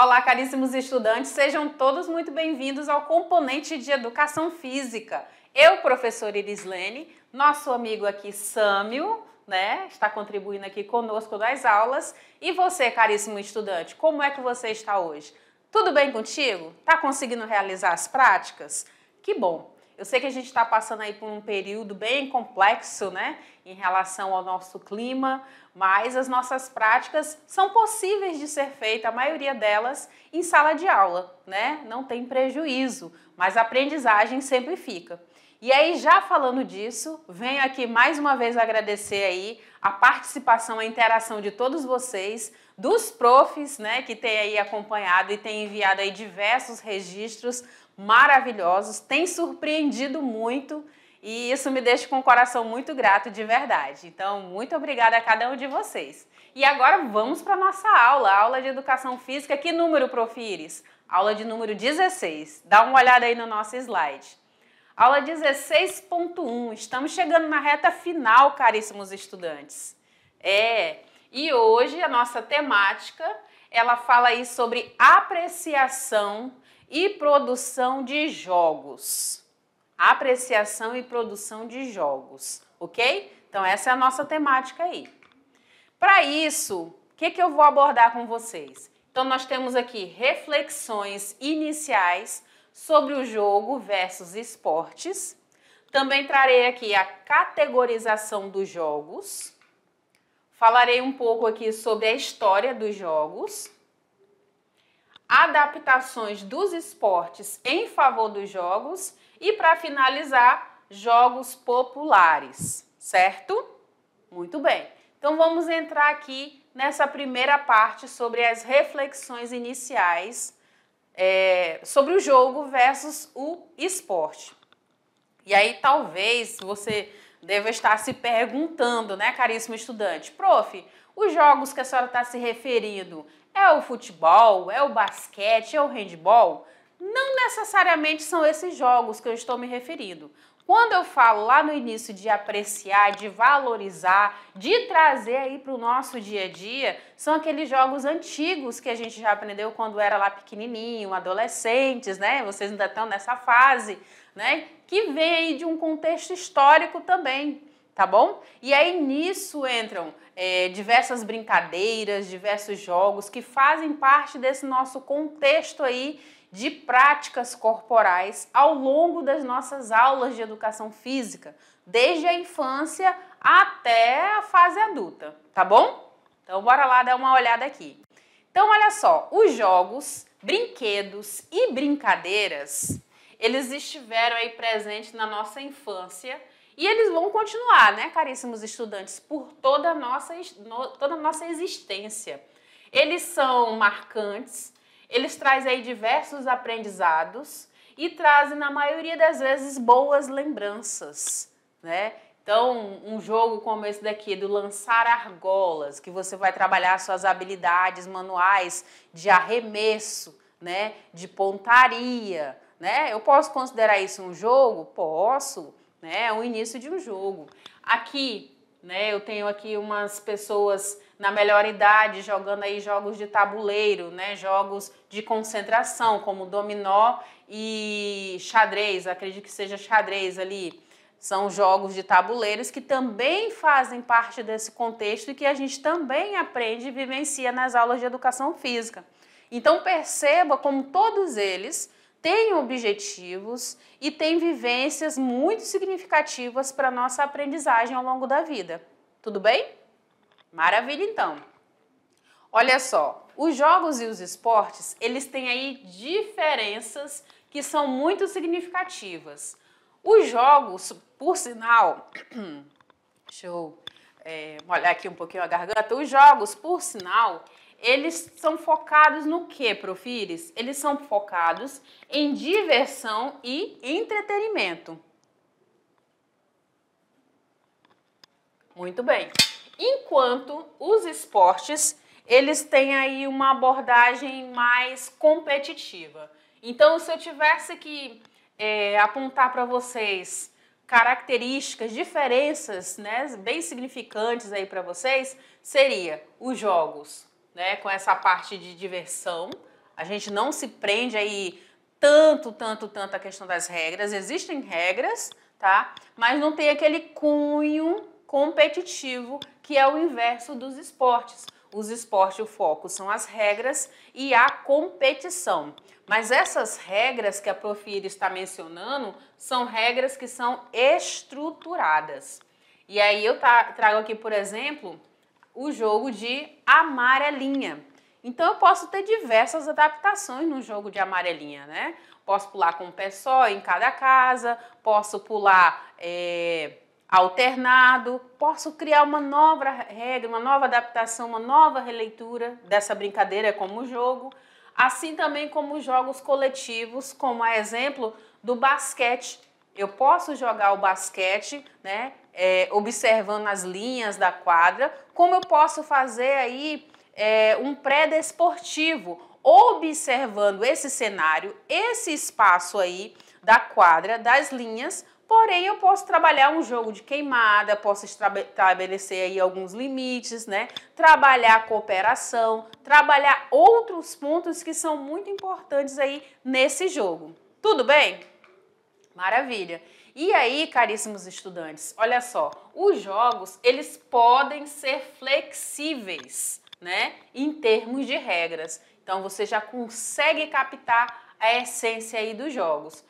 Olá, caríssimos estudantes, sejam todos muito bem-vindos ao componente de educação física. Eu, professor Irislene, nosso amigo aqui Sâmio, né, está contribuindo aqui conosco nas aulas. E você, caríssimo estudante, como é que você está hoje? Tudo bem contigo? Tá conseguindo realizar as práticas? Que bom! Eu sei que a gente está passando aí por um período bem complexo, né, em relação ao nosso clima, mas as nossas práticas são possíveis de ser feitas, a maioria delas, em sala de aula, né? Não tem prejuízo, mas a aprendizagem sempre fica. E aí, já falando disso, venho aqui mais uma vez agradecer aí a participação, a interação de todos vocês, dos profs, né, que tem aí acompanhado e tem enviado aí diversos registros maravilhosos, tem surpreendido muito e isso me deixa com o coração muito grato de verdade. Então, muito obrigada a cada um de vocês. E agora vamos para nossa aula, aula de educação física. Que número, Profires? Aula de número 16. Dá uma olhada aí no nosso slide. Aula 16.1. Estamos chegando na reta final, caríssimos estudantes. É, e hoje a nossa temática, ela fala aí sobre apreciação e produção de jogos apreciação e produção de jogos, ok? Então essa é a nossa temática aí. Para isso, o que, que eu vou abordar com vocês? Então nós temos aqui reflexões iniciais sobre o jogo versus esportes. Também trarei aqui a categorização dos jogos. Falarei um pouco aqui sobre a história dos jogos, adaptações dos esportes em favor dos jogos e para finalizar, jogos populares, certo? Muito bem. Então vamos entrar aqui nessa primeira parte sobre as reflexões iniciais é, sobre o jogo versus o esporte. E aí talvez você deva estar se perguntando, né, caríssimo estudante, prof, os jogos que a senhora está se referindo é o futebol, é o basquete, é o handball? Não necessariamente são esses jogos que eu estou me referindo. Quando eu falo lá no início de apreciar, de valorizar, de trazer aí para o nosso dia a dia, são aqueles jogos antigos que a gente já aprendeu quando era lá pequenininho, adolescentes, né? Vocês ainda estão nessa fase, né? Que vem aí de um contexto histórico também, tá bom? E aí nisso entram é, diversas brincadeiras, diversos jogos que fazem parte desse nosso contexto aí de práticas corporais ao longo das nossas aulas de educação física, desde a infância até a fase adulta, tá bom? Então bora lá dar uma olhada aqui. Então olha só, os jogos, brinquedos e brincadeiras, eles estiveram aí presentes na nossa infância e eles vão continuar, né, caríssimos estudantes, por toda a nossa, toda a nossa existência. Eles são marcantes, eles trazem aí diversos aprendizados e trazem, na maioria das vezes, boas lembranças, né? Então, um jogo como esse daqui, do lançar argolas, que você vai trabalhar suas habilidades manuais de arremesso, né? De pontaria, né? Eu posso considerar isso um jogo? Posso, né? É o início de um jogo. Aqui, né? Eu tenho aqui umas pessoas na melhor idade, jogando aí jogos de tabuleiro, né? Jogos de concentração, como dominó e xadrez, acredito que seja xadrez ali. São jogos de tabuleiros que também fazem parte desse contexto e que a gente também aprende e vivencia nas aulas de educação física. Então perceba como todos eles têm objetivos e têm vivências muito significativas para a nossa aprendizagem ao longo da vida. Tudo bem? Maravilha, então. Olha só, os jogos e os esportes, eles têm aí diferenças que são muito significativas. Os jogos, por sinal, deixa eu é, molhar aqui um pouquinho a garganta, os jogos, por sinal, eles são focados no que, Profires? Eles são focados em diversão e entretenimento. Muito bem. Enquanto os esportes, eles têm aí uma abordagem mais competitiva. Então, se eu tivesse que é, apontar para vocês características, diferenças, né, bem significantes aí para vocês, seria os jogos, né, com essa parte de diversão. A gente não se prende aí tanto, tanto, tanto à questão das regras. Existem regras, tá? Mas não tem aquele cunho competitivo, que é o inverso dos esportes. Os esportes, o foco são as regras e a competição. Mas essas regras que a Prof. está mencionando são regras que são estruturadas. E aí eu trago aqui, por exemplo, o jogo de amarelinha. Então eu posso ter diversas adaptações no jogo de amarelinha, né? Posso pular com um pé só em cada casa, posso pular é, alternado, posso criar uma nova regra, uma nova adaptação, uma nova releitura dessa brincadeira como jogo, assim também como jogos coletivos, como a exemplo do basquete. Eu posso jogar o basquete, né, é, observando as linhas da quadra, como eu posso fazer aí é, um pré-desportivo, observando esse cenário, esse espaço aí da quadra, das linhas, Porém, eu posso trabalhar um jogo de queimada, posso estabelecer aí alguns limites, né? Trabalhar cooperação, trabalhar outros pontos que são muito importantes aí nesse jogo. Tudo bem? Maravilha. E aí, caríssimos estudantes, olha só, os jogos, eles podem ser flexíveis, né? Em termos de regras. Então você já consegue captar a essência aí dos jogos.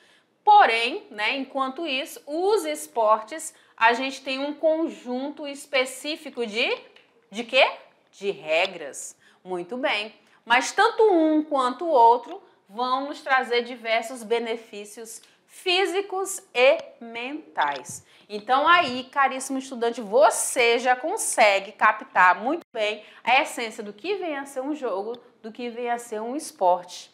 Porém, né, enquanto isso, os esportes, a gente tem um conjunto específico de de quê? De regras. Muito bem. Mas tanto um quanto o outro vão nos trazer diversos benefícios físicos e mentais. Então aí, caríssimo estudante, você já consegue captar muito bem a essência do que vem a ser um jogo, do que vem a ser um esporte.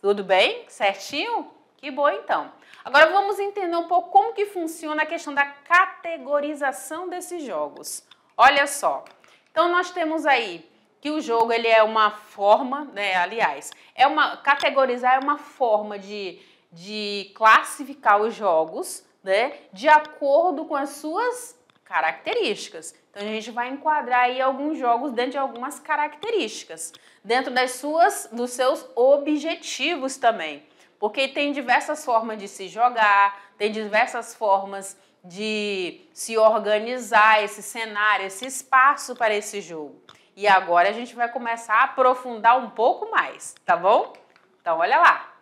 Tudo bem? Certinho? Que boa então. Agora vamos entender um pouco como que funciona a questão da categorização desses jogos. Olha só. Então nós temos aí que o jogo ele é uma forma, né, aliás, é uma categorizar é uma forma de, de classificar os jogos, né, de acordo com as suas características. Então a gente vai enquadrar aí alguns jogos dentro de algumas características, dentro das suas dos seus objetivos também. Porque tem diversas formas de se jogar, tem diversas formas de se organizar esse cenário, esse espaço para esse jogo. E agora a gente vai começar a aprofundar um pouco mais, tá bom? Então olha lá.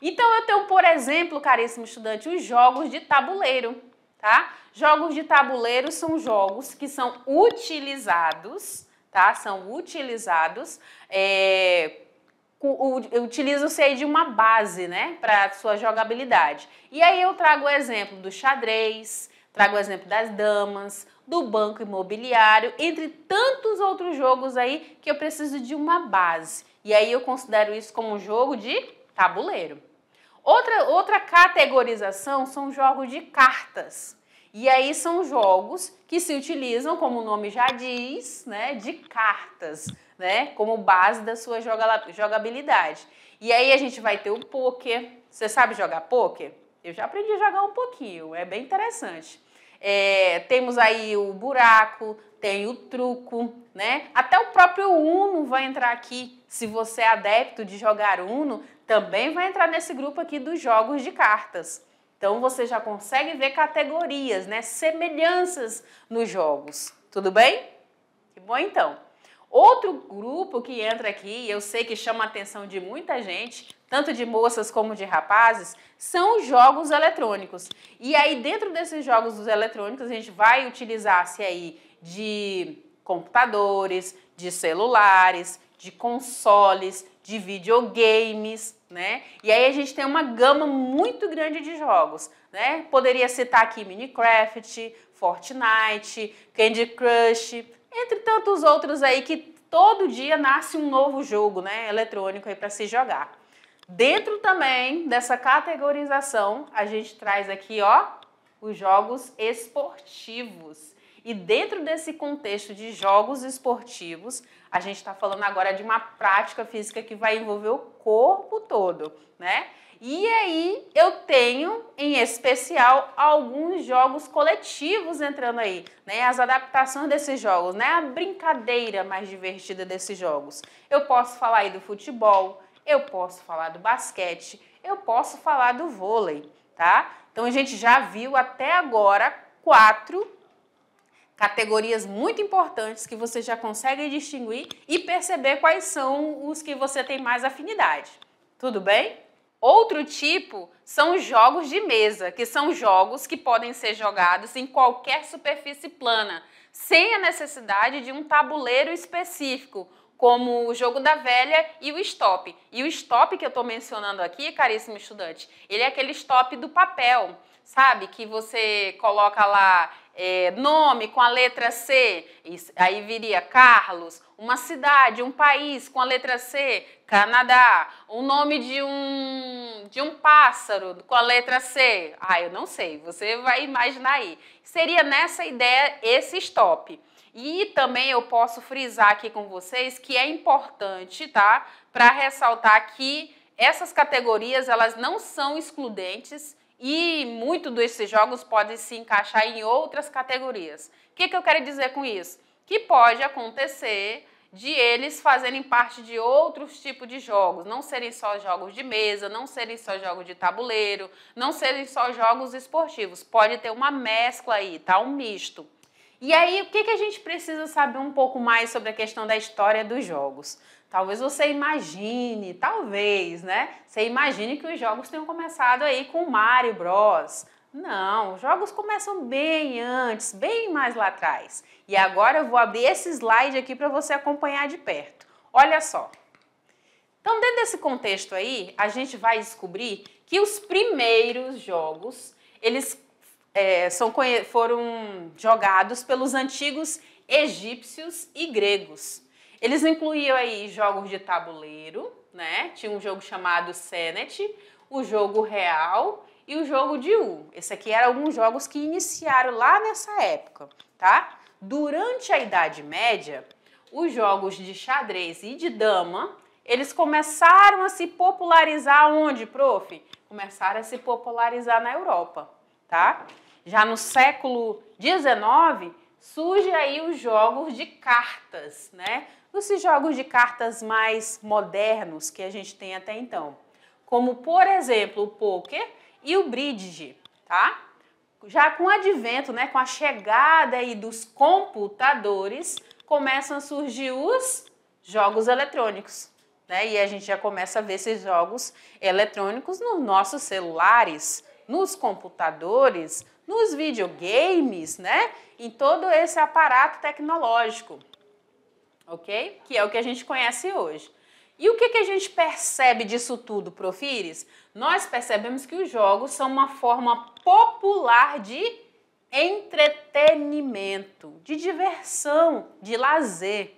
Então eu tenho, por exemplo, caríssimo estudante, os jogos de tabuleiro, tá? Jogos de tabuleiro são jogos que são utilizados, tá? São utilizados é, utiliza-se de uma base, né, para sua jogabilidade. E aí eu trago o exemplo do xadrez, trago o exemplo das damas, do banco imobiliário, entre tantos outros jogos aí que eu preciso de uma base. E aí eu considero isso como um jogo de tabuleiro. Outra, outra categorização são jogos de cartas. E aí são jogos que se utilizam, como o nome já diz, né, de cartas né? Como base da sua jogabilidade. E aí a gente vai ter o poker. Você sabe jogar poker? Eu já aprendi a jogar um pouquinho, é bem interessante. É, temos aí o buraco, tem o truco, né? Até o próprio Uno vai entrar aqui. Se você é adepto de jogar Uno, também vai entrar nesse grupo aqui dos jogos de cartas. Então você já consegue ver categorias, né? Semelhanças nos jogos. Tudo bem? Que bom então. Outro grupo que entra aqui, eu sei que chama a atenção de muita gente, tanto de moças como de rapazes, são os jogos eletrônicos. E aí dentro desses jogos eletrônicos a gente vai utilizar-se aí de computadores, de celulares, de consoles, de videogames, né? E aí a gente tem uma gama muito grande de jogos, né? Poderia citar aqui Minecraft, Fortnite, Candy Crush, entre tantos outros aí que todo dia nasce um novo jogo, né, eletrônico aí para se jogar. Dentro também dessa categorização, a gente traz aqui, ó, os jogos esportivos. E dentro desse contexto de jogos esportivos, a gente está falando agora de uma prática física que vai envolver o corpo todo, né? E aí eu tenho, em especial, alguns jogos coletivos entrando aí, né? As adaptações desses jogos, né? A brincadeira mais divertida desses jogos. Eu posso falar aí do futebol, eu posso falar do basquete, eu posso falar do vôlei, tá? Então a gente já viu até agora quatro categorias muito importantes que você já consegue distinguir e perceber quais são os que você tem mais afinidade. Tudo bem? Outro tipo são jogos de mesa, que são jogos que podem ser jogados em qualquer superfície plana, sem a necessidade de um tabuleiro específico, como o jogo da velha e o stop. E o stop que eu estou mencionando aqui, caríssimo estudante, ele é aquele stop do papel, sabe? Que você coloca lá é, nome com a letra C, aí viria Carlos, uma cidade, um país com a letra C, Canadá, o nome de um, de um pássaro com a letra C, ah, eu não sei, você vai imaginar aí. Seria nessa ideia esse stop. E também eu posso frisar aqui com vocês que é importante, tá? Para ressaltar que essas categorias elas não são excludentes e muito desses jogos podem se encaixar em outras categorias. O que, que eu quero dizer com isso? Que pode acontecer de eles fazerem parte de outros tipos de jogos, não serem só jogos de mesa, não serem só jogos de tabuleiro, não serem só jogos esportivos. Pode ter uma mescla aí, tá? Um misto. E aí, o que, que a gente precisa saber um pouco mais sobre a questão da história dos jogos? Talvez você imagine, talvez, né? Você imagine que os jogos tenham começado aí com Mario Bros. Não, os jogos começam bem antes, bem mais lá atrás. E agora eu vou abrir esse slide aqui para você acompanhar de perto. Olha só. Então, dentro desse contexto aí, a gente vai descobrir que os primeiros jogos, eles é, são, foram jogados pelos antigos egípcios e gregos. Eles incluíam aí jogos de tabuleiro, né? Tinha um jogo chamado Senet, o jogo real e o jogo de U. Esse aqui eram alguns jogos que iniciaram lá nessa época, tá? Durante a Idade Média, os jogos de xadrez e de dama, eles começaram a se popularizar onde, prof? Começaram a se popularizar na Europa, tá? Já no século XIX, surgem aí os jogos de cartas, né? Os jogos de cartas mais modernos que a gente tem até então, como por exemplo o poker e o bridge, tá? Já com o advento, né, com a chegada aí dos computadores, começam a surgir os jogos eletrônicos, né? E a gente já começa a ver esses jogos eletrônicos nos nossos celulares, nos computadores, nos videogames, né? Em todo esse aparato tecnológico, ok? Que é o que a gente conhece hoje. E o que, que a gente percebe disso tudo, Profires? Nós percebemos que os jogos são uma forma popular de entretenimento, de diversão, de lazer,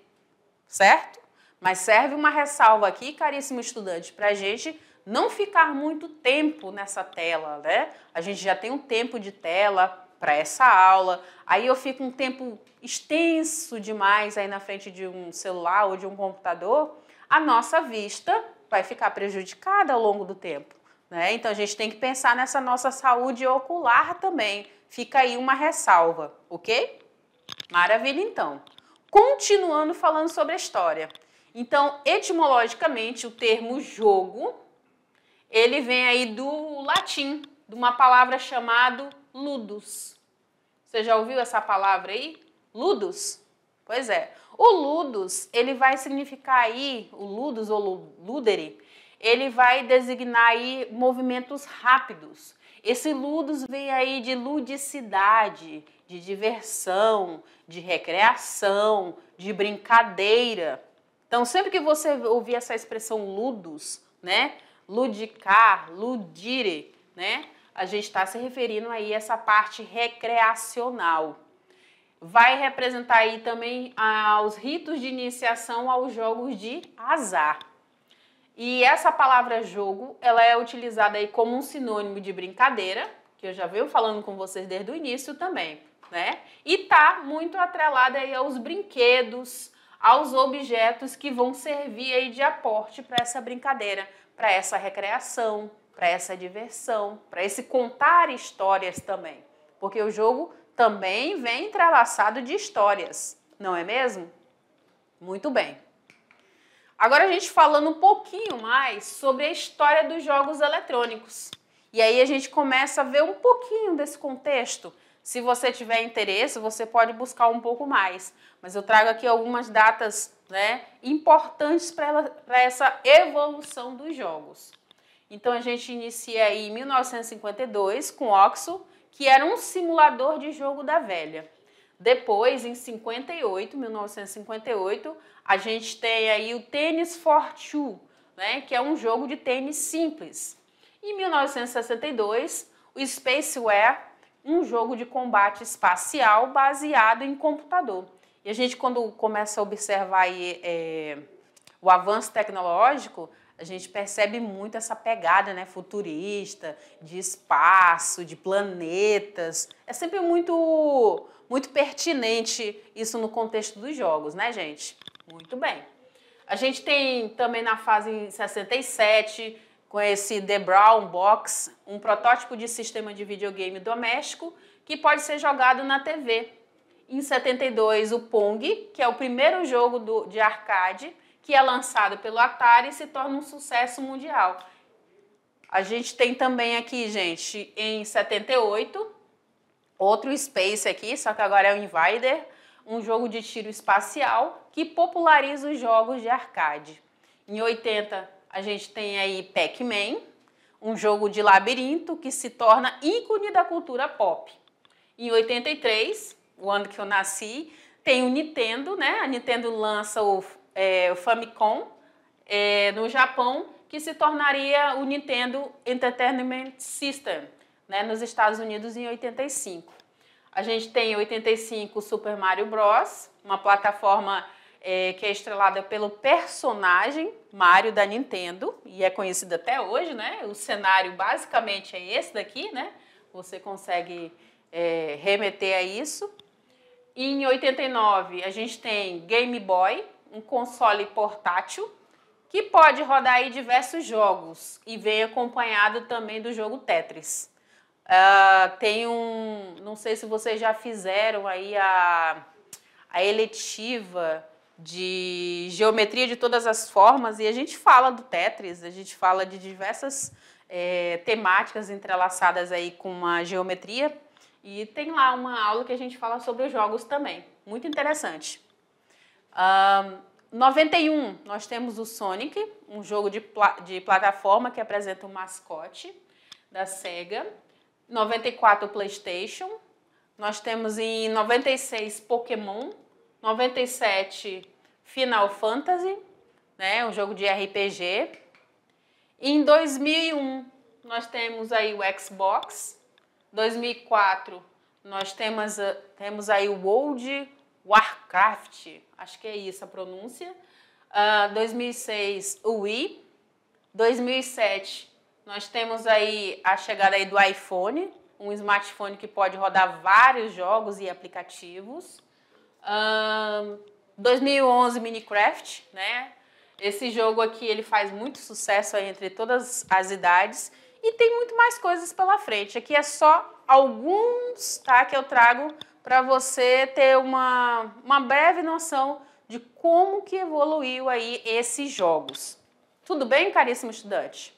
certo? Mas serve uma ressalva aqui, caríssimo estudante, para a gente não ficar muito tempo nessa tela, né? A gente já tem um tempo de tela para essa aula, aí eu fico um tempo extenso demais aí na frente de um celular ou de um computador, a nossa vista vai ficar prejudicada ao longo do tempo, né? Então a gente tem que pensar nessa nossa saúde ocular também. Fica aí uma ressalva, ok? Maravilha então. Continuando falando sobre a história. Então, etimologicamente, o termo jogo ele vem aí do latim, de uma palavra chamada ludus. Você já ouviu essa palavra aí? Ludus? Pois é. O ludus, ele vai significar aí, o ludus ou ludere, ele vai designar aí movimentos rápidos. Esse ludus vem aí de ludicidade, de diversão, de recreação, de brincadeira. Então, sempre que você ouvir essa expressão ludus, né? ludicar, ludire, né? A gente está se referindo aí a essa parte recreacional. Vai representar aí também aos ah, ritos de iniciação aos jogos de azar. E essa palavra jogo, ela é utilizada aí como um sinônimo de brincadeira, que eu já venho falando com vocês desde o início também, né? E tá muito atrelada aí aos brinquedos, aos objetos que vão servir aí de aporte para essa brincadeira, para essa recreação, para essa diversão, para esse contar histórias também. Porque o jogo também vem entrelaçado de histórias, não é mesmo? Muito bem. Agora a gente falando um pouquinho mais sobre a história dos jogos eletrônicos. E aí a gente começa a ver um pouquinho desse contexto. Se você tiver interesse, você pode buscar um pouco mais. Mas eu trago aqui algumas datas né, importantes para essa evolução dos jogos. Então a gente inicia aí em 1952 com Oxo, que era um simulador de jogo da velha. Depois, em 58, 1958, a gente tem aí o Tênis for Two, né, que é um jogo de tênis simples. Em 1962, o Spaceware, um jogo de combate espacial baseado em computador. E a gente, quando começa a observar aí, é, o avanço tecnológico, a gente percebe muito essa pegada né, futurista, de espaço, de planetas. É sempre muito, muito pertinente isso no contexto dos jogos, né, gente? Muito bem. A gente tem também na fase 67, com esse The Brown Box, um protótipo de sistema de videogame doméstico que pode ser jogado na TV em 72 o Pong, que é o primeiro jogo do, de arcade que é lançado pelo Atari e se torna um sucesso mundial. A gente tem também aqui, gente, em 78, outro Space aqui, só que agora é o Invader, um jogo de tiro espacial que populariza os jogos de arcade. Em 80, a gente tem aí Pac-Man, um jogo de labirinto que se torna ícone da cultura pop. Em 83, o ano que eu nasci, tem o Nintendo, né? A Nintendo lança o, é, o Famicom é, no Japão, que se tornaria o Nintendo Entertainment System, né? Nos Estados Unidos em 85. A gente tem em 85 o Super Mario Bros, uma plataforma é, que é estrelada pelo personagem Mario da Nintendo e é conhecido até hoje, né? O cenário basicamente é esse daqui, né? Você consegue é, remeter a isso. Em 89, a gente tem Game Boy, um console portátil que pode rodar aí diversos jogos e vem acompanhado também do jogo Tetris. Uh, tem um, não sei se vocês já fizeram aí a, a eletiva de geometria de todas as formas e a gente fala do Tetris, a gente fala de diversas é, temáticas entrelaçadas aí com a geometria e tem lá uma aula que a gente fala sobre jogos também. Muito interessante. Um, 91, nós temos o Sonic, um jogo de, pla de plataforma que apresenta o um mascote da SEGA. 94, PlayStation. Nós temos em 96, Pokémon. 97, Final Fantasy, né, um jogo de RPG. E em 2001, nós temos aí o Xbox 2004, nós temos, temos aí o World Warcraft, acho que é isso a pronúncia. Uh, ah, 2006, o Wii. 2007, nós temos aí a chegada aí do iPhone, um smartphone que pode rodar vários jogos e aplicativos. Uh, ah, 2011, Minecraft, né? Esse jogo aqui, ele faz muito sucesso aí entre todas as idades. E tem muito mais coisas pela frente. Aqui é só alguns, tá? Que eu trago para você ter uma, uma breve noção de como que evoluiu aí esses jogos. Tudo bem, caríssimo estudante?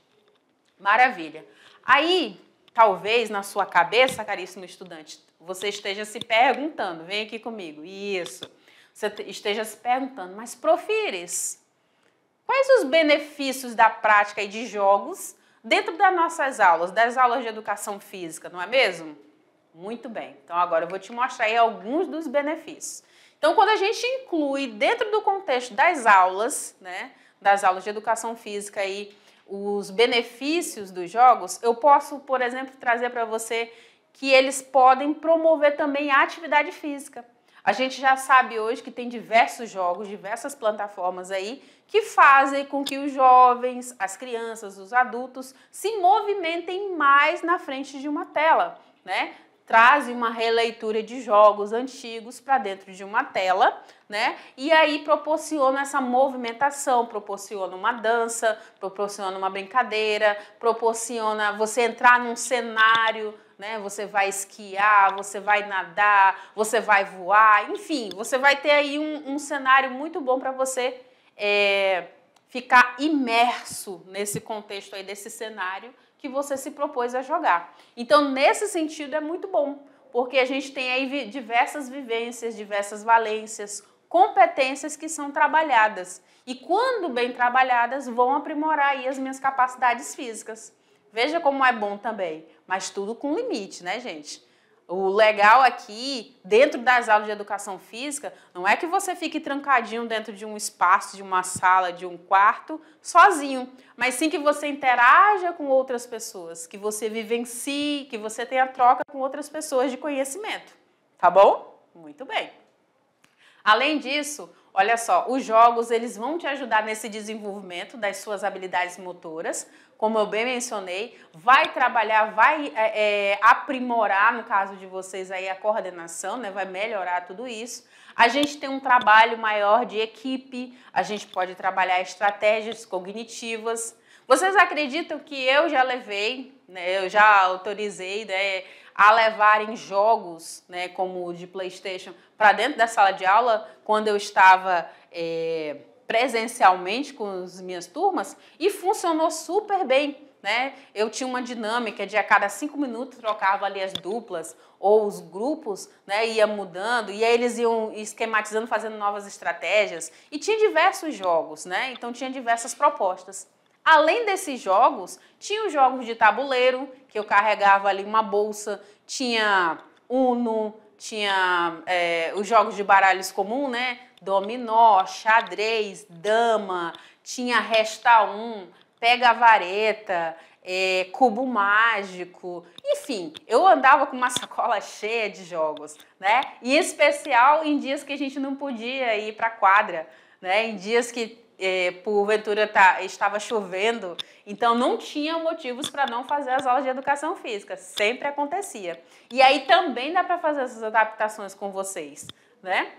Maravilha. Aí, talvez na sua cabeça, caríssimo estudante, você esteja se perguntando, vem aqui comigo, isso. Você esteja se perguntando, mas profires, quais os benefícios da prática de jogos dentro das nossas aulas, das aulas de educação física, não é mesmo? Muito bem. Então agora eu vou te mostrar aí alguns dos benefícios. Então quando a gente inclui dentro do contexto das aulas, né, das aulas de educação física aí, os benefícios dos jogos, eu posso, por exemplo, trazer para você que eles podem promover também a atividade física. A gente já sabe hoje que tem diversos jogos, diversas plataformas aí que fazem com que os jovens, as crianças, os adultos se movimentem mais na frente de uma tela, né? Trazem uma releitura de jogos antigos para dentro de uma tela, né? E aí proporciona essa movimentação, proporciona uma dança, proporciona uma brincadeira, proporciona você entrar num cenário né? Você vai esquiar, você vai nadar, você vai voar, enfim, você vai ter aí um, um cenário muito bom para você é, ficar imerso nesse contexto aí desse cenário que você se propôs a jogar. Então, nesse sentido, é muito bom, porque a gente tem aí diversas vivências, diversas valências, competências que são trabalhadas. E quando bem trabalhadas, vão aprimorar aí as minhas capacidades físicas. Veja como é bom também mas tudo com limite, né, gente? O legal aqui, dentro das aulas de educação física, não é que você fique trancadinho dentro de um espaço, de uma sala, de um quarto, sozinho, mas sim que você interaja com outras pessoas, que você vivencie, que você tenha troca com outras pessoas de conhecimento. Tá bom? Muito bem. Além disso, olha só, os jogos eles vão te ajudar nesse desenvolvimento das suas habilidades motoras, como eu bem mencionei, vai trabalhar, vai é, é, aprimorar, no caso de vocês aí, a coordenação, né? Vai melhorar tudo isso. A gente tem um trabalho maior de equipe, a gente pode trabalhar estratégias cognitivas. Vocês acreditam que eu já levei, né? Eu já autorizei, né? a levarem jogos, né, como o de PlayStation, para dentro da sala de aula quando eu estava é, presencialmente com as minhas turmas e funcionou super bem. Né? Eu tinha uma dinâmica de a cada cinco minutos trocava ali as duplas ou os grupos, né? Ia mudando e aí eles iam esquematizando, fazendo novas estratégias e tinha diversos jogos, né? Então tinha diversas propostas. Além desses jogos, tinha os jogos de tabuleiro que eu carregava ali uma bolsa, tinha Uno, tinha é, os jogos de baralhos comum, né? Dominó, xadrez, dama, tinha resta um, pega a vareta, é, cubo mágico, enfim, eu andava com uma sacola cheia de jogos, né? E em especial em dias que a gente não podia ir para quadra, né? Em dias que é, porventura tá, estava chovendo, então não tinha motivos para não fazer as aulas de educação física, sempre acontecia. E aí também dá para fazer essas adaptações com vocês, né?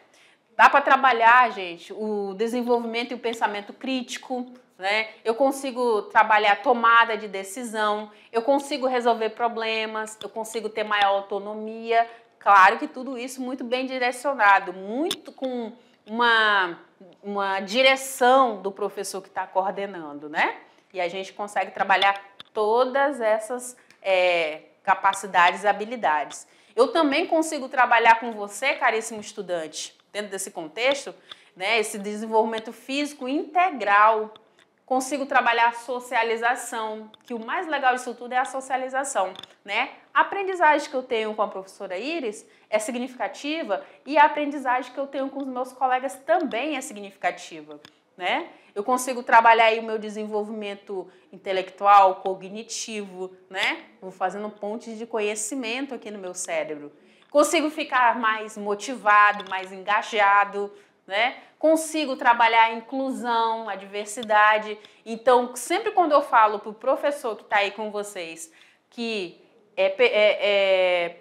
Dá para trabalhar, gente, o desenvolvimento e o pensamento crítico, né? Eu consigo trabalhar tomada de decisão, eu consigo resolver problemas, eu consigo ter maior autonomia. Claro que tudo isso muito bem direcionado, muito com uma uma direção do professor que está coordenando, né? E a gente consegue trabalhar todas essas é, capacidades, habilidades. Eu também consigo trabalhar com você, caríssimo estudante, dentro desse contexto, né? Esse desenvolvimento físico integral consigo trabalhar a socialização, que o mais legal disso tudo é a socialização, né? A aprendizagem que eu tenho com a professora Iris é significativa e a aprendizagem que eu tenho com os meus colegas também é significativa, né? Eu consigo trabalhar aí o meu desenvolvimento intelectual, cognitivo, né? Vou fazendo pontes de conhecimento aqui no meu cérebro. Consigo ficar mais motivado, mais engajado, né? Consigo trabalhar a inclusão, a diversidade. Então, sempre quando eu falo para o professor que está aí com vocês que é, é, é,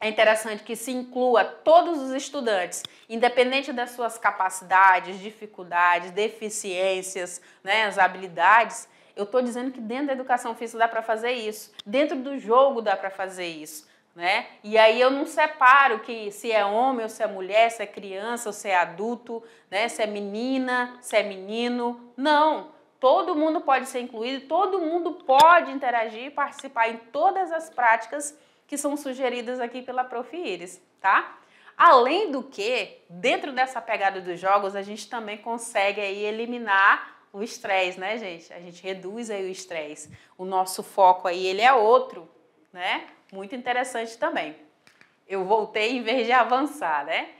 é interessante que se inclua todos os estudantes, independente das suas capacidades, dificuldades, deficiências, né, as habilidades, eu estou dizendo que dentro da educação física dá para fazer isso, dentro do jogo dá para fazer isso, né? E aí eu não separo que se é homem ou se é mulher, se é criança ou se é adulto, né? Se é menina, se é menino. Não, todo mundo pode ser incluído, todo mundo pode interagir e participar em todas as práticas que são sugeridas aqui pela Prof. Iris, tá? Além do que, dentro dessa pegada dos jogos, a gente também consegue aí eliminar o estresse, né, gente? A gente reduz aí o estresse. O nosso foco aí, ele é outro, né? Muito interessante também. Eu voltei em vez de avançar, né?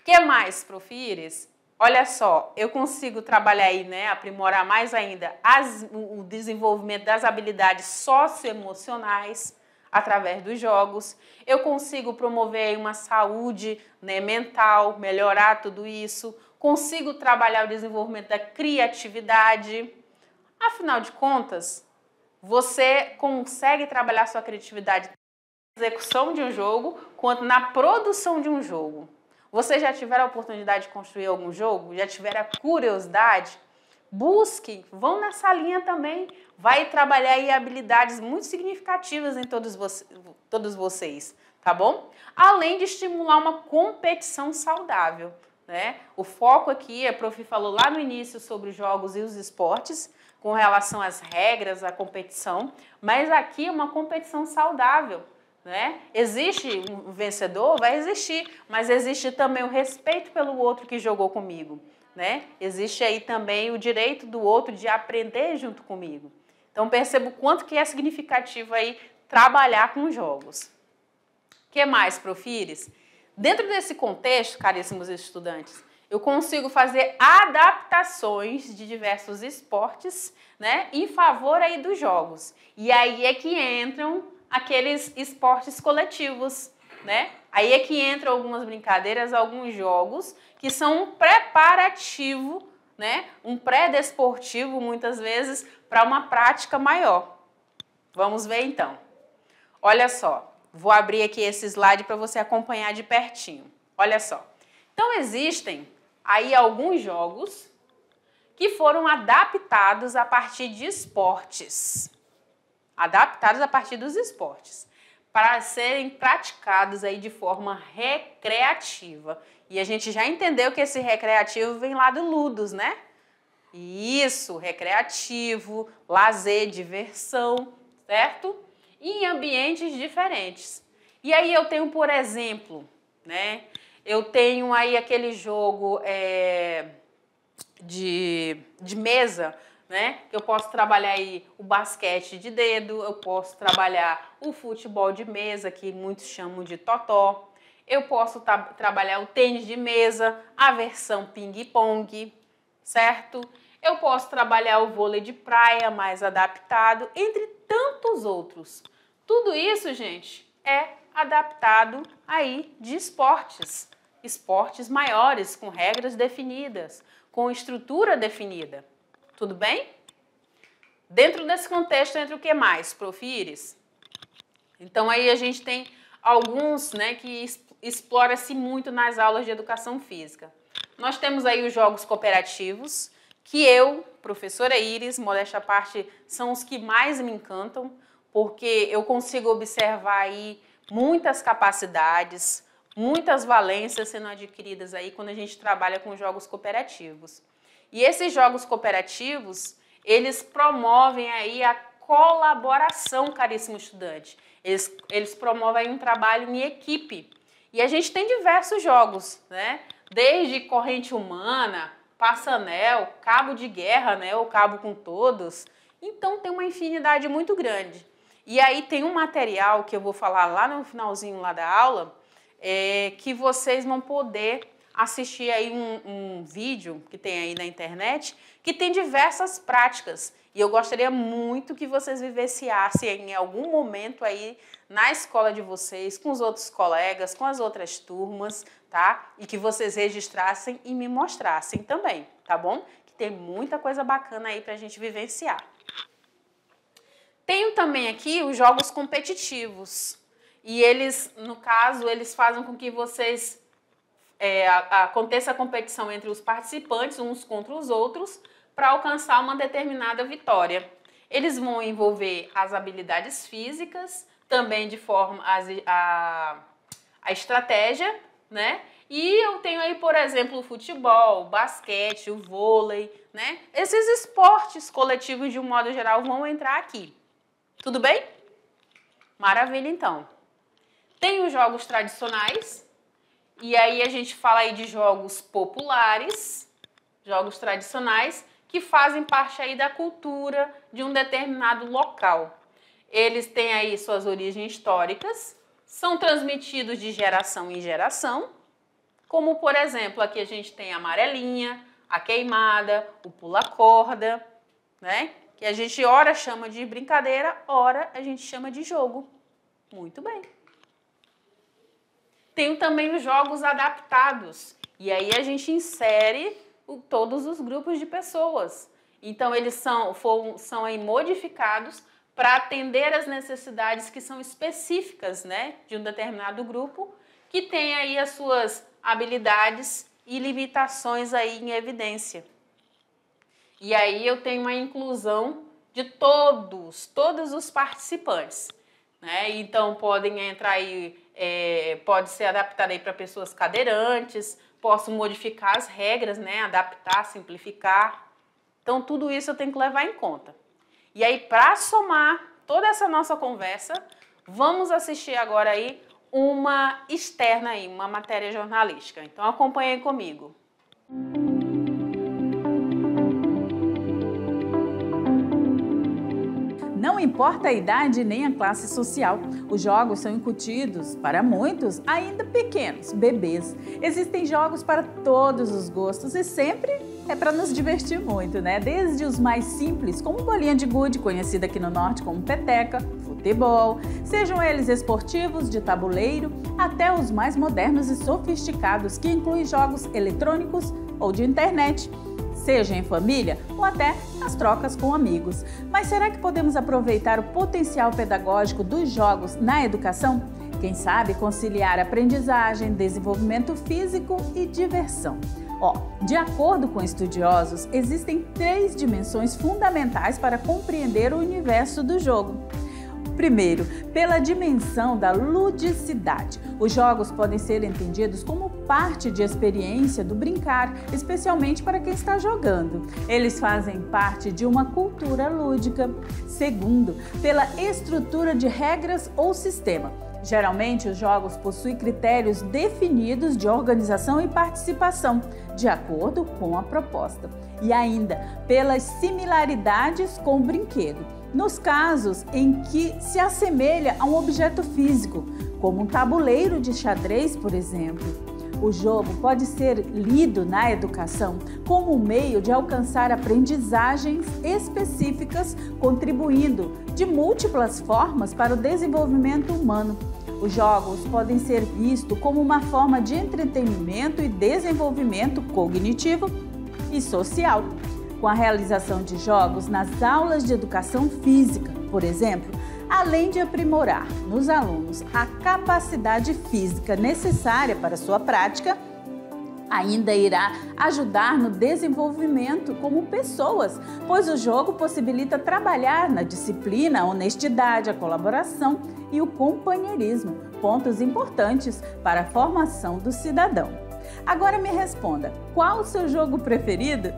O que mais, profires? Olha só, eu consigo trabalhar aí, né, aprimorar mais ainda as, o desenvolvimento das habilidades socioemocionais através dos jogos. Eu consigo promover uma saúde né, mental, melhorar tudo isso. Consigo trabalhar o desenvolvimento da criatividade. Afinal de contas, você consegue trabalhar sua criatividade tanto na execução de um jogo quanto na produção de um jogo. Você já tiver a oportunidade de construir algum jogo? Já tiver a curiosidade? busque. vão nessa linha também. Vai trabalhar aí habilidades muito significativas em todos, todos vocês, tá bom? Além de estimular uma competição saudável. Né? O foco aqui, a Profi falou lá no início sobre jogos e os esportes, com relação às regras, à competição, mas aqui é uma competição saudável. Né? Existe um vencedor, vai existir, mas existe também o respeito pelo outro que jogou comigo. Né? Existe aí também o direito do outro de aprender junto comigo. Então percebo quanto que é significativo aí trabalhar com jogos. O que mais, Profires? Dentro desse contexto, caríssimos estudantes, eu consigo fazer adaptações de diversos esportes, né, em favor aí dos jogos. E aí é que entram aqueles esportes coletivos, né? Aí é que entram algumas brincadeiras, alguns jogos que são um preparativo, né, um pré-desportivo muitas vezes para uma prática maior. Vamos ver então. Olha só, vou abrir aqui esse slide para você acompanhar de pertinho. Olha só. Então existem aí alguns jogos que foram adaptados a partir de esportes. Adaptados a partir dos esportes para serem praticados aí de forma recreativa. E a gente já entendeu que esse recreativo vem lá do ludus, né? Isso, recreativo, lazer, diversão, certo? E em ambientes diferentes. E aí eu tenho, por exemplo, né, eu tenho aí aquele jogo é, de, de mesa, né? Eu posso trabalhar aí o basquete de dedo, eu posso trabalhar o futebol de mesa, que muitos chamam de totó. Eu posso tra trabalhar o tênis de mesa, a versão ping-pong, certo? Eu posso trabalhar o vôlei de praia mais adaptado, entre tantos outros. Tudo isso, gente, é adaptado aí de esportes, esportes maiores com regras definidas, com estrutura definida. Tudo bem? Dentro desse contexto entre o que mais, Profires? Então aí a gente tem alguns, né, que explora-se muito nas aulas de educação física. Nós temos aí os jogos cooperativos, que eu, professora Iris, modéstia à parte, são os que mais me encantam, porque eu consigo observar aí muitas capacidades, muitas valências sendo adquiridas aí quando a gente trabalha com jogos cooperativos. E esses jogos cooperativos, eles promovem aí a colaboração, caríssimo estudante. Eles, eles promovem um trabalho em equipe. E a gente tem diversos jogos, né? Desde corrente humana, passanel, cabo de guerra, né? O cabo com todos. Então tem uma infinidade muito grande. E aí tem um material que eu vou falar lá no finalzinho lá da aula, é, que vocês vão poder assistir aí um, um vídeo que tem aí na internet, que tem diversas práticas. E eu gostaria muito que vocês vivenciassem em algum momento aí na escola de vocês, com os outros colegas, com as outras turmas, tá? E que vocês registrassem e me mostrassem também, tá bom? Que tem muita coisa bacana aí pra gente vivenciar. Tenho também aqui os jogos competitivos. E eles, no caso, eles fazem com que vocês é, aconteça a competição entre os participantes, uns contra os outros, para alcançar uma determinada vitória. Eles vão envolver as habilidades físicas, também de forma a, a, a estratégia, né? E eu tenho aí, por exemplo, o futebol, o basquete, o vôlei, né? Esses esportes coletivos, de um modo geral, vão entrar aqui. Tudo bem? Maravilha, então. Tem os jogos tradicionais, e aí a gente fala aí de jogos populares, jogos tradicionais, que fazem parte aí da cultura de um determinado local. Eles têm aí suas origens históricas, são transmitidos de geração em geração, como por exemplo, aqui a gente tem a amarelinha, a queimada, o pula-corda, né? que a gente ora chama de brincadeira, ora a gente chama de jogo. Muito bem. Tem também os jogos adaptados, e aí a gente insere o, todos os grupos de pessoas. Então eles são, são aí modificados para atender as necessidades que são específicas né, de um determinado grupo, que tem aí as suas habilidades e limitações aí em evidência. E aí eu tenho a inclusão de todos, todos os participantes. Né? Então podem entrar aí, é, pode ser adaptado aí para pessoas cadeirantes, posso modificar as regras, né? adaptar, simplificar. Então tudo isso eu tenho que levar em conta. E aí para somar toda essa nossa conversa, vamos assistir agora aí uma externa aí, uma matéria jornalística. Então acompanhe comigo. Música importa a idade nem a classe social, os jogos são incutidos, para muitos, ainda pequenos, bebês. Existem jogos para todos os gostos e sempre é para nos divertir muito, né? Desde os mais simples, como bolinha de gude, conhecida aqui no norte como peteca, futebol, sejam eles esportivos, de tabuleiro, até os mais modernos e sofisticados, que incluem jogos eletrônicos ou de internet seja em família ou até nas trocas com amigos. Mas será que podemos aproveitar o potencial pedagógico dos jogos na educação? Quem sabe conciliar aprendizagem, desenvolvimento físico e diversão. Ó, de acordo com estudiosos, existem três dimensões fundamentais para compreender o universo do jogo Primeiro, pela dimensão da ludicidade. Os jogos podem ser entendidos como parte de experiência do brincar, especialmente para quem está jogando. Eles fazem parte de uma cultura lúdica. Segundo, pela estrutura de regras ou sistema. Geralmente, os jogos possuem critérios definidos de organização e participação, de acordo com a proposta, e ainda pelas similaridades com o brinquedo nos casos em que se assemelha a um objeto físico, como um tabuleiro de xadrez, por exemplo. O jogo pode ser lido na educação como um meio de alcançar aprendizagens específicas, contribuindo de múltiplas formas para o desenvolvimento humano. Os jogos podem ser vistos como uma forma de entretenimento e desenvolvimento cognitivo e social com a realização de jogos nas aulas de educação física, por exemplo, além de aprimorar nos alunos a capacidade física necessária para sua prática, ainda irá ajudar no desenvolvimento como pessoas, pois o jogo possibilita trabalhar na disciplina, a honestidade, a colaboração e o companheirismo, pontos importantes para a formação do cidadão. Agora me responda, qual o seu jogo preferido?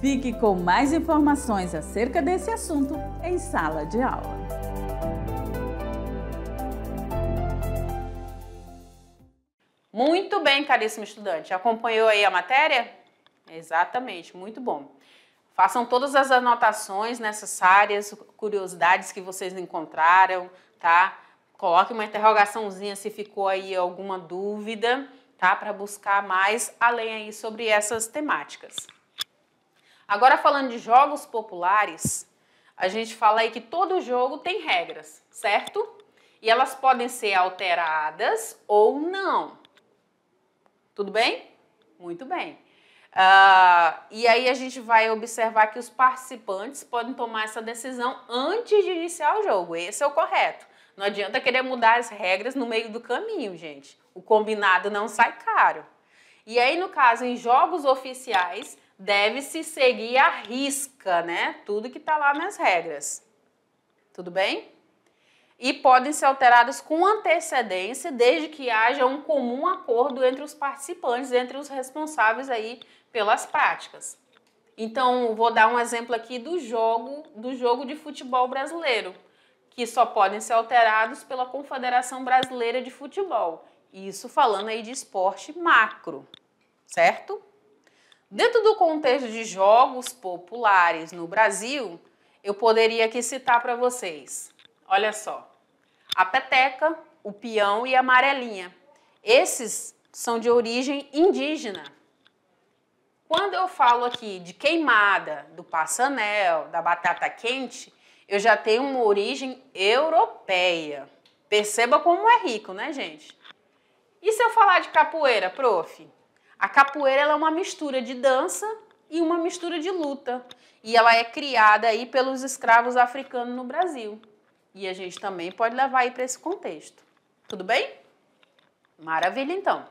Fique com mais informações acerca desse assunto em sala de aula. Muito bem, caríssimo estudante. Acompanhou aí a matéria? Exatamente, muito bom. Façam todas as anotações necessárias, curiosidades que vocês encontraram, tá? Coloque uma interrogaçãozinha se ficou aí alguma dúvida, tá? Para buscar mais além aí sobre essas temáticas. Agora falando de jogos populares, a gente fala aí que todo jogo tem regras, certo? E elas podem ser alteradas ou não. Tudo bem? Muito bem. Uh, e aí a gente vai observar que os participantes podem tomar essa decisão antes de iniciar o jogo. Esse é o correto. Não adianta querer mudar as regras no meio do caminho, gente. O combinado não sai caro. E aí, no caso, em jogos oficiais, deve-se seguir à risca, né? Tudo que está lá nas regras. Tudo bem? E podem ser alteradas com antecedência, desde que haja um comum acordo entre os participantes, entre os responsáveis aí pelas práticas. Então, vou dar um exemplo aqui do jogo, do jogo de futebol brasileiro, que só podem ser alterados pela Confederação Brasileira de Futebol. Isso falando aí de esporte macro, certo? Dentro do contexto de jogos populares no Brasil, eu poderia aqui citar para vocês. Olha só. A peteca, o peão e a amarelinha. Esses são de origem indígena. Quando eu falo aqui de queimada, do passanel, da batata quente, eu já tenho uma origem europeia. Perceba como é rico, né, gente? E se eu falar de capoeira, prof? A capoeira é uma mistura de dança e uma mistura de luta. E ela é criada aí pelos escravos africanos no Brasil. E a gente também pode levar aí para esse contexto. Tudo bem? Maravilha, então.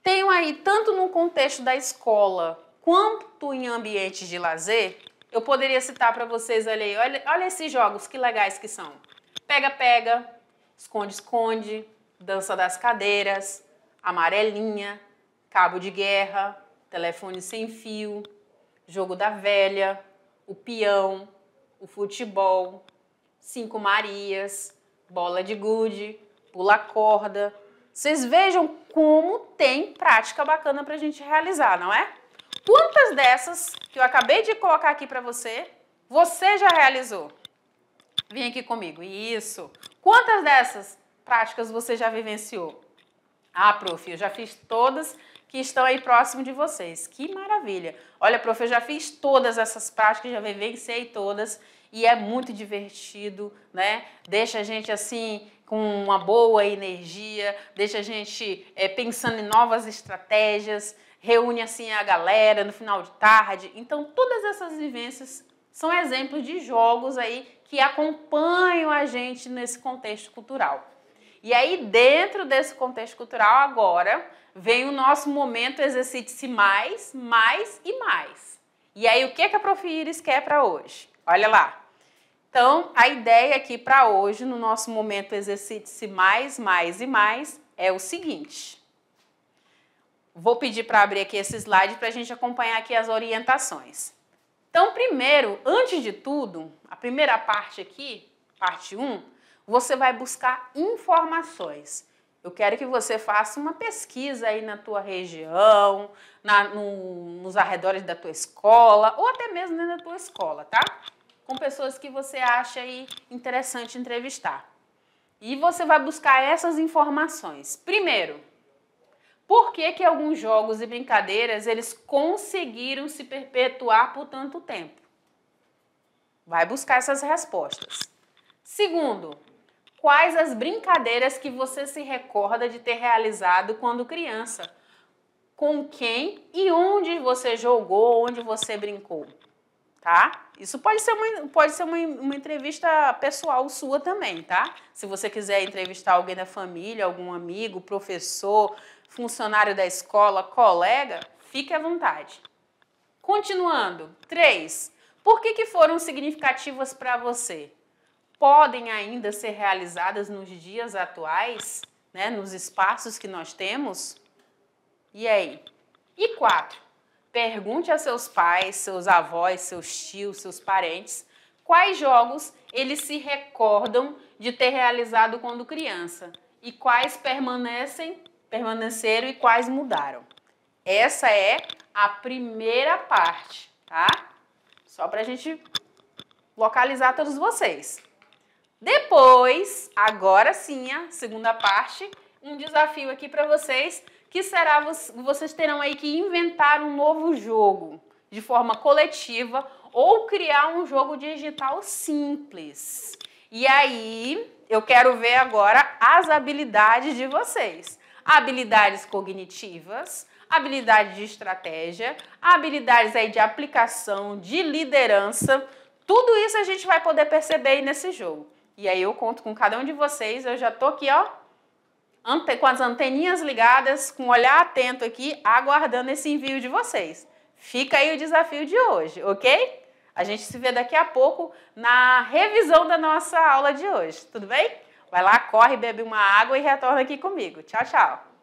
Tenho aí, tanto no contexto da escola quanto em ambientes de lazer, eu poderia citar para vocês ali, olha, olha esses jogos, que legais que são. Pega-pega, esconde-esconde, dança das cadeiras, amarelinha, cabo de guerra, telefone sem fio, jogo da velha, o peão, o futebol, cinco Marias, bola de gude, pula corda. Vocês vejam como tem prática bacana para a gente realizar, não é? Quantas dessas que eu acabei de colocar aqui para você, você já realizou? Vem aqui comigo. Isso. Quantas dessas práticas você já vivenciou? Ah, prof, eu já fiz todas que estão aí próximo de vocês. Que maravilha! Olha, prof, eu já fiz todas essas práticas, já vivenciei todas e é muito divertido, né? Deixa a gente assim com uma boa energia, deixa a gente é, pensando em novas estratégias, reúne assim a galera no final de tarde. Então, todas essas vivências são exemplos de jogos aí que acompanham a gente nesse contexto cultural. E aí, dentro desse contexto cultural, agora vem o nosso momento exercite-se mais, mais e mais. E aí, o que, que a Prof. Iris quer para hoje? Olha lá. Então, a ideia aqui para hoje, no nosso momento exercite-se mais, mais e mais, é o seguinte. Vou pedir para abrir aqui esse slide para a gente acompanhar aqui as orientações. Então, primeiro, antes de tudo, a primeira parte aqui, parte 1, você vai buscar informações. Eu quero que você faça uma pesquisa aí na tua região, na, no, nos arredores da tua escola, ou até mesmo dentro da tua escola, tá? Com pessoas que você acha aí interessante entrevistar. E você vai buscar essas informações. Primeiro, por que, que alguns jogos e brincadeiras eles conseguiram se perpetuar por tanto tempo? Vai buscar essas respostas. Segundo, quais as brincadeiras que você se recorda de ter realizado quando criança? Com quem e onde você jogou, onde você brincou? Tá? Isso pode ser, uma, pode ser uma, uma entrevista pessoal sua também, tá? Se você quiser entrevistar alguém da família, algum amigo, professor, funcionário da escola, colega, fique à vontade. Continuando, 3. Por que, que foram significativas para você? podem ainda ser realizadas nos dias atuais, né, nos espaços que nós temos? E aí? E quatro, pergunte a seus pais, seus avós, seus tios, seus parentes quais jogos eles se recordam de ter realizado quando criança e quais permanecem, permaneceram e quais mudaram. Essa é a primeira parte, tá? Só para a gente localizar todos vocês. Depois, agora sim, a segunda parte, um desafio aqui para vocês, que será vocês terão aí que inventar um novo jogo de forma coletiva ou criar um jogo digital simples. E aí, eu quero ver agora as habilidades de vocês. Habilidades cognitivas, habilidade de estratégia, habilidades aí de aplicação, de liderança. Tudo isso a gente vai poder perceber aí nesse jogo. E aí eu conto com cada um de vocês. Eu já tô aqui, ó, com as anteninhas ligadas, com olhar atento aqui, aguardando esse envio de vocês. Fica aí o desafio de hoje, ok? A gente se vê daqui a pouco na revisão da nossa aula de hoje, tudo bem? Vai lá, corre, bebe uma água e retorna aqui comigo. Tchau, tchau!